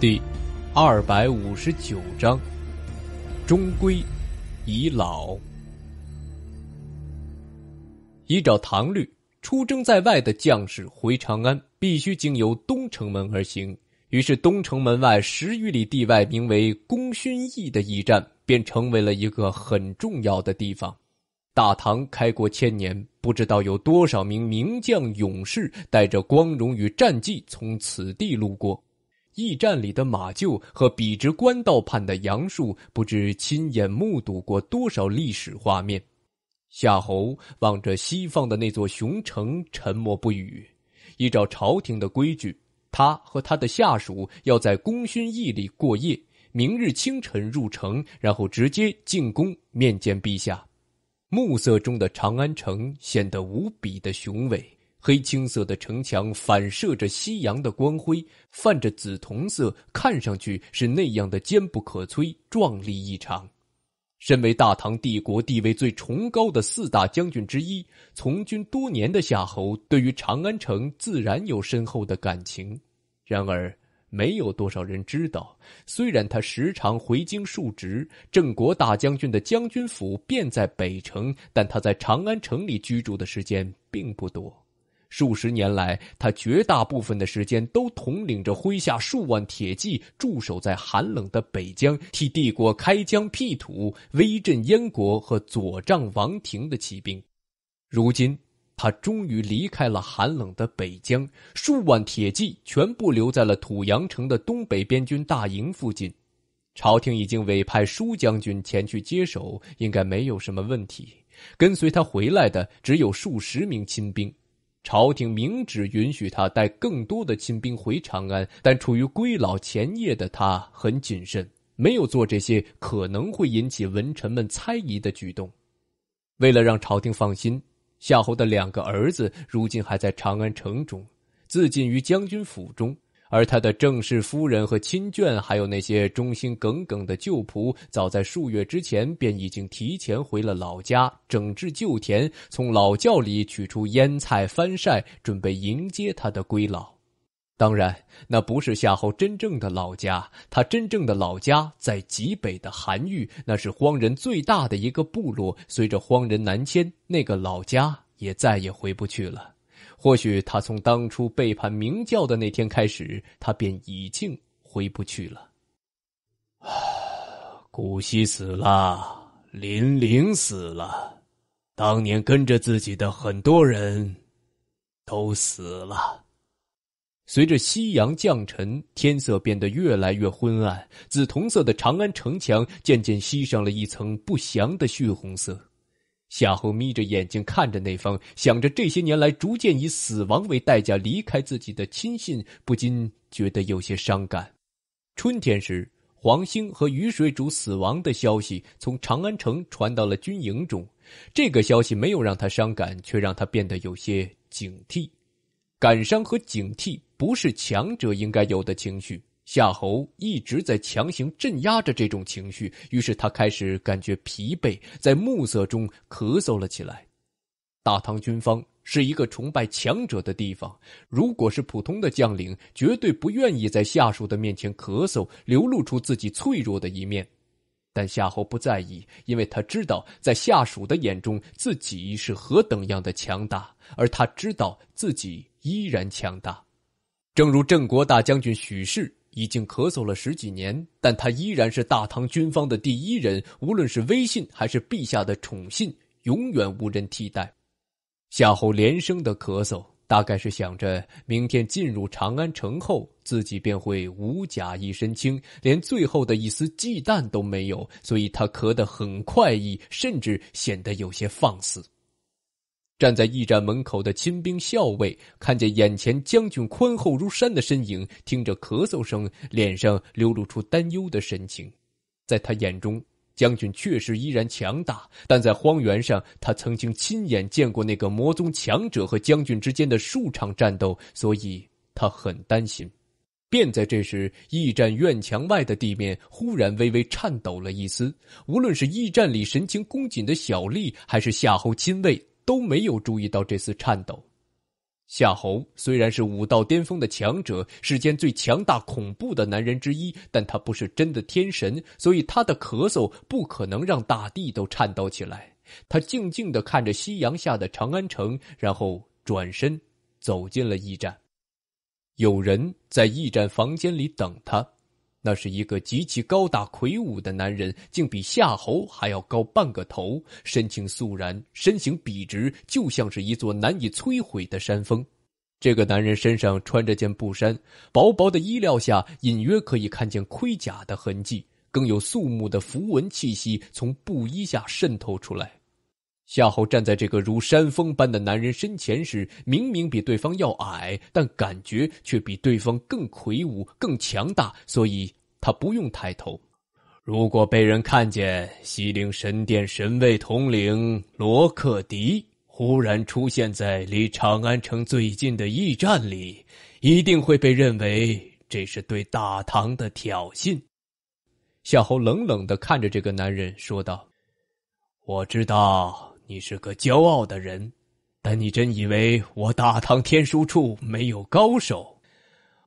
第二百五十九章，终归已老。依照唐律，出征在外的将士回长安，必须经由东城门而行。于是，东城门外十余里地外，名为“功勋驿”的驿站，便成为了一个很重要的地方。大唐开国千年，不知道有多少名名将勇士带着光荣与战绩，从此地路过。驿站里的马厩和笔直官道畔的杨树，不知亲眼目睹过多少历史画面。夏侯望着西方的那座雄城，沉默不语。依照朝廷的规矩，他和他的下属要在功勋驿里过夜，明日清晨入城，然后直接进宫面见陛下。暮色中的长安城显得无比的雄伟。黑青色的城墙反射着夕阳的光辉，泛着紫铜色，看上去是那样的坚不可摧，壮丽异常。身为大唐帝国地位最崇高的四大将军之一，从军多年的夏侯，对于长安城自然有深厚的感情。然而，没有多少人知道，虽然他时常回京述职，郑国大将军的将军府便在北城，但他在长安城里居住的时间并不多。数十年来，他绝大部分的时间都统领着麾下数万铁骑，驻守在寒冷的北疆，替帝国开疆辟土，威震燕国和左帐王庭的骑兵。如今，他终于离开了寒冷的北疆，数万铁骑全部留在了土阳城的东北边军大营附近。朝廷已经委派舒将军前去接手，应该没有什么问题。跟随他回来的只有数十名亲兵。朝廷明旨允许他带更多的亲兵回长安，但处于归老前夜的他很谨慎，没有做这些可能会引起文臣们猜疑的举动。为了让朝廷放心，夏侯的两个儿子如今还在长安城中，自尽于将军府中。而他的正式夫人和亲眷，还有那些忠心耿耿的旧仆，早在数月之前便已经提前回了老家，整治旧田，从老窖里取出腌菜翻晒，准备迎接他的归老。当然，那不是夏侯真正的老家，他真正的老家在极北的韩愈，那是荒人最大的一个部落。随着荒人南迁，那个老家也再也回不去了。或许他从当初背叛明教的那天开始，他便已经回不去了。古稀死了，林玲死了，当年跟着自己的很多人都死了。随着夕阳降沉，天色变得越来越昏暗，紫铜色的长安城墙渐渐吸上了一层不祥的血红色。夏侯眯着眼睛看着那封，想着这些年来逐渐以死亡为代价离开自己的亲信，不禁觉得有些伤感。春天时，黄兴和雨水主死亡的消息从长安城传到了军营中，这个消息没有让他伤感，却让他变得有些警惕。感伤和警惕不是强者应该有的情绪。夏侯一直在强行镇压着这种情绪，于是他开始感觉疲惫，在暮色中咳嗽了起来。大唐军方是一个崇拜强者的地方，如果是普通的将领，绝对不愿意在下属的面前咳嗽，流露出自己脆弱的一面。但夏侯不在意，因为他知道，在下属的眼中，自己是何等样的强大，而他知道自己依然强大。正如郑国大将军许氏。已经咳嗽了十几年，但他依然是大唐军方的第一人。无论是威信还是陛下的宠信，永远无人替代。夏侯连声的咳嗽，大概是想着明天进入长安城后，自己便会无甲一身轻，连最后的一丝忌惮都没有，所以他咳得很快意，甚至显得有些放肆。站在驿站门口的亲兵校尉看见眼前将军宽厚如山的身影，听着咳嗽声，脸上流露出担忧的神情。在他眼中，将军确实依然强大，但在荒原上，他曾经亲眼见过那个魔宗强者和将军之间的数场战斗，所以他很担心。便在这时，驿站院墙外的地面忽然微微颤抖了一丝。无论是驿站里神情恭谨的小丽，还是夏侯亲卫。都没有注意到这丝颤抖。夏侯虽然是武道巅峰的强者，世间最强大、恐怖的男人之一，但他不是真的天神，所以他的咳嗽不可能让大地都颤抖起来。他静静的看着夕阳下的长安城，然后转身走进了驿站。有人在驿站房间里等他。那是一个极其高大魁梧的男人，竟比夏侯还要高半个头，身轻肃然，身形笔直，就像是一座难以摧毁的山峰。这个男人身上穿着件布衫，薄薄的衣料下隐约可以看见盔甲的痕迹，更有肃穆的符文气息从布衣下渗透出来。夏侯站在这个如山峰般的男人身前时，明明比对方要矮，但感觉却比对方更魁梧、更强大，所以。他不用抬头，如果被人看见西陵神殿神位统领罗克迪忽然出现在离长安城最近的驿站里，一定会被认为这是对大唐的挑衅。夏侯冷冷的看着这个男人说道：“我知道你是个骄傲的人，但你真以为我大唐天书处没有高手？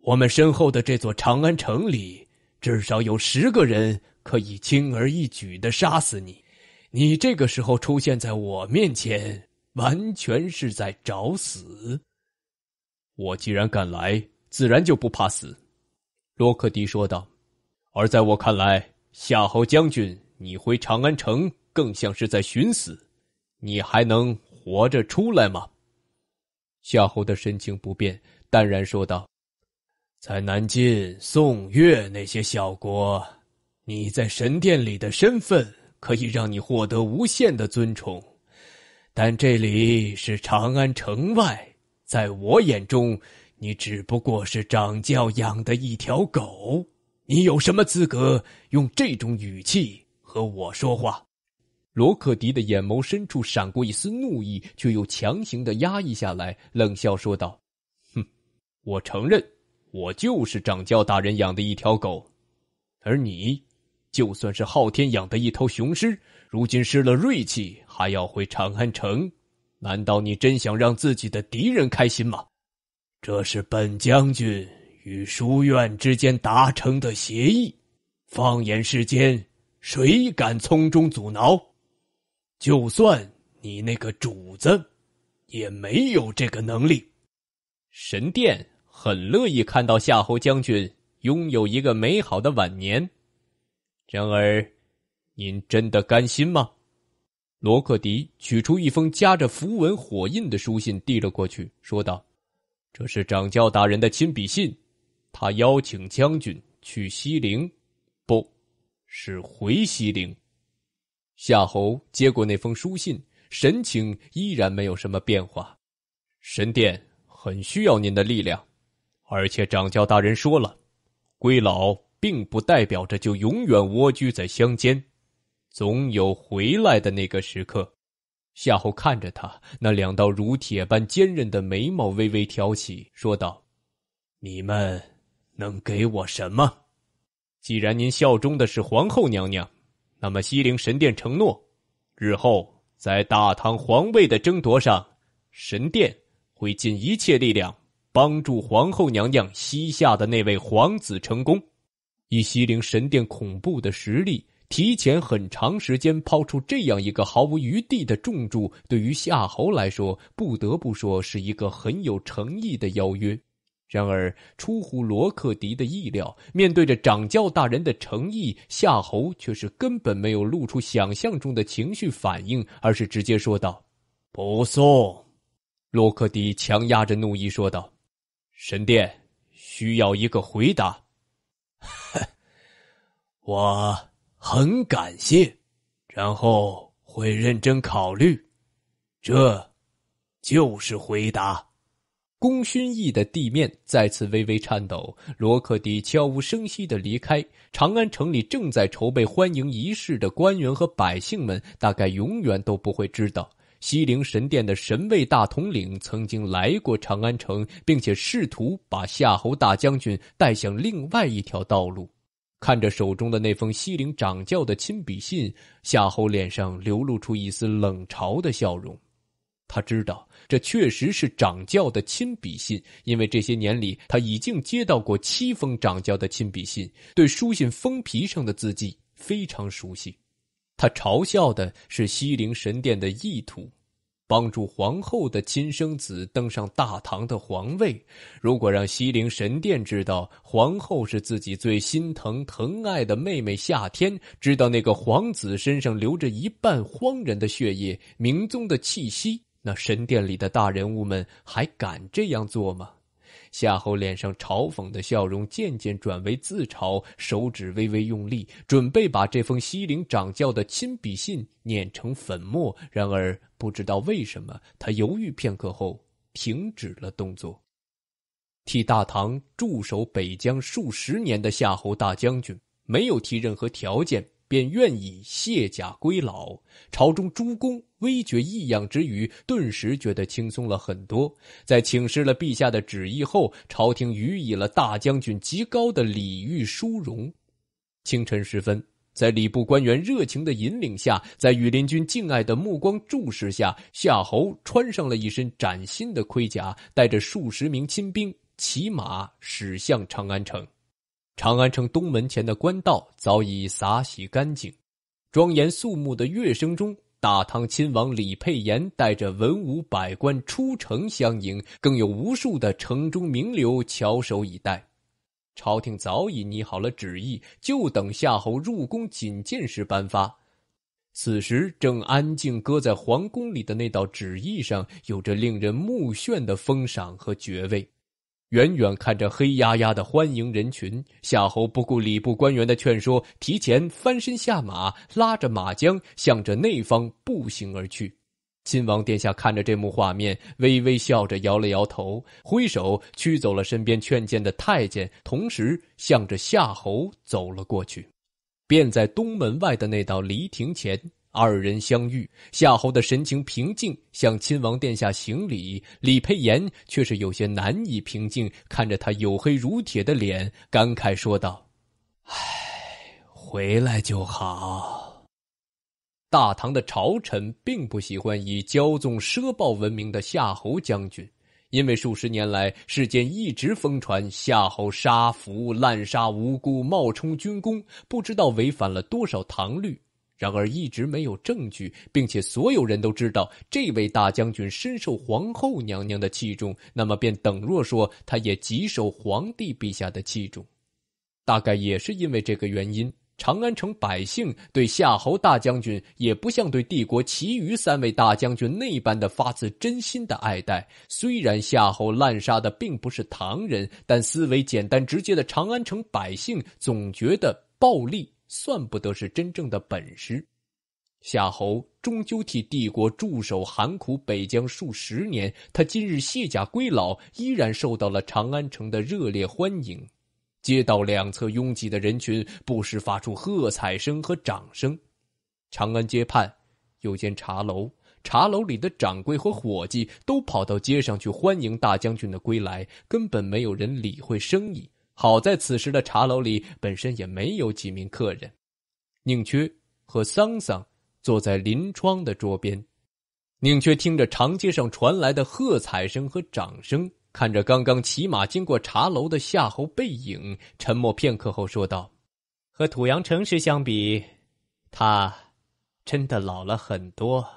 我们身后的这座长安城里。”至少有十个人可以轻而易举的杀死你，你这个时候出现在我面前，完全是在找死。我既然敢来，自然就不怕死。”洛克迪说道。“而在我看来，夏侯将军，你回长安城更像是在寻死，你还能活着出来吗？”夏侯的神情不变，淡然说道。在南晋、宋越那些小国，你在神殿里的身份可以让你获得无限的尊崇，但这里是长安城外，在我眼中，你只不过是掌教养的一条狗。你有什么资格用这种语气和我说话？罗克迪的眼眸深处闪过一丝怒意，却又强行的压抑下来，冷笑说道：“哼，我承认。”我就是掌教大人养的一条狗，而你，就算是昊天养的一头雄狮，如今失了锐气，还要回长安城？难道你真想让自己的敌人开心吗？这是本将军与书院之间达成的协议，放眼世间，谁敢从中阻挠？就算你那个主子，也没有这个能力。神殿。很乐意看到夏侯将军拥有一个美好的晚年，然而，您真的甘心吗？罗克迪取出一封夹着符文火印的书信，递了过去，说道：“这是掌教大人的亲笔信，他邀请将军去西陵，不，是回西陵。”夏侯接过那封书信，神情依然没有什么变化。神殿很需要您的力量。而且掌教大人说了，归老并不代表着就永远蜗居在乡间，总有回来的那个时刻。夏侯看着他那两道如铁般坚韧的眉毛微微挑起，说道：“你们能给我什么？既然您效忠的是皇后娘娘，那么西陵神殿承诺，日后在大唐皇位的争夺上，神殿会尽一切力量。”帮助皇后娘娘膝下的那位皇子成功，以西陵神殿恐怖的实力，提前很长时间抛出这样一个毫无余地的重注，对于夏侯来说，不得不说是一个很有诚意的邀约。然而，出乎罗克迪的意料，面对着掌教大人的诚意，夏侯却是根本没有露出想象中的情绪反应，而是直接说道：“不送。”罗克迪强压着怒意说道。神殿需要一个回答，我很感谢，然后会认真考虑，这，就是回答。功勋翼的地面再次微微颤抖，罗克迪悄无声息的离开。长安城里正在筹备欢迎仪式的官员和百姓们，大概永远都不会知道。西陵神殿的神位大统领曾经来过长安城，并且试图把夏侯大将军带向另外一条道路。看着手中的那封西陵掌教的亲笔信，夏侯脸上流露出一丝冷嘲的笑容。他知道这确实是掌教的亲笔信，因为这些年里他已经接到过七封掌教的亲笔信，对书信封皮上的字迹非常熟悉。他嘲笑的是西陵神殿的意图，帮助皇后的亲生子登上大唐的皇位。如果让西陵神殿知道皇后是自己最心疼疼爱的妹妹夏天，知道那个皇子身上流着一半荒人的血液、明宗的气息，那神殿里的大人物们还敢这样做吗？夏侯脸上嘲讽的笑容渐渐转为自嘲，手指微微用力，准备把这封西陵掌教的亲笔信碾成粉末。然而，不知道为什么，他犹豫片刻后停止了动作。替大唐驻守北疆数十年的夏侯大将军，没有提任何条件。便愿意卸甲归老。朝中诸公微觉异样之余，顿时觉得轻松了很多。在请示了陛下的旨意后，朝廷予以了大将军极高的礼遇殊荣。清晨时分，在礼部官员热情的引领下，在羽林军敬爱的目光注视下，夏侯穿上了一身崭新的盔甲，带着数十名亲兵，骑马驶向长安城。长安城东门前的官道早已洒洗干净，庄严肃穆的乐声中，大唐亲王李佩延带着文武百官出城相迎，更有无数的城中名流翘首以待。朝廷早已拟好了旨意，就等夏侯入宫觐见时颁发。此时正安静搁在皇宫里的那道旨意上，有着令人目眩的封赏和爵位。远远看着黑压压的欢迎人群，夏侯不顾礼部官员的劝说，提前翻身下马，拉着马缰，向着内方步行而去。亲王殿下看着这幕画面，微微笑着摇了摇头，挥手驱走了身边劝谏的太监，同时向着夏侯走了过去，便在东门外的那道离亭前。二人相遇，夏侯的神情平静，向亲王殿下行礼。李佩言却是有些难以平静，看着他黝黑如铁的脸，感慨说道：“唉，回来就好。”大唐的朝臣并不喜欢以骄纵奢暴闻名的夏侯将军，因为数十年来，世间一直疯传夏侯杀俘、滥杀无辜、冒充军功，不知道违反了多少唐律。然而一直没有证据，并且所有人都知道这位大将军深受皇后娘娘的器重，那么便等若说他也极受皇帝陛下的器重。大概也是因为这个原因，长安城百姓对夏侯大将军也不像对帝国其余三位大将军那般的发自真心的爱戴。虽然夏侯滥杀的并不是唐人，但思维简单直接的长安城百姓总觉得暴力算不得是真正的本事。夏侯终究替帝国驻守寒苦北疆数十年，他今日卸甲归老，依然受到了长安城的热烈欢迎。街道两侧拥挤的人群不时发出喝彩声和掌声。长安街畔有间茶楼，茶楼里的掌柜和伙计都跑到街上去欢迎大将军的归来，根本没有人理会生意。好在此时的茶楼里本身也没有几名客人，宁缺和桑桑坐在临窗的桌边，宁缺听着长街上传来的喝彩声和掌声，看着刚刚骑马经过茶楼的夏侯背影，沉默片刻后说道：“和土阳城时相比，他真的老了很多。”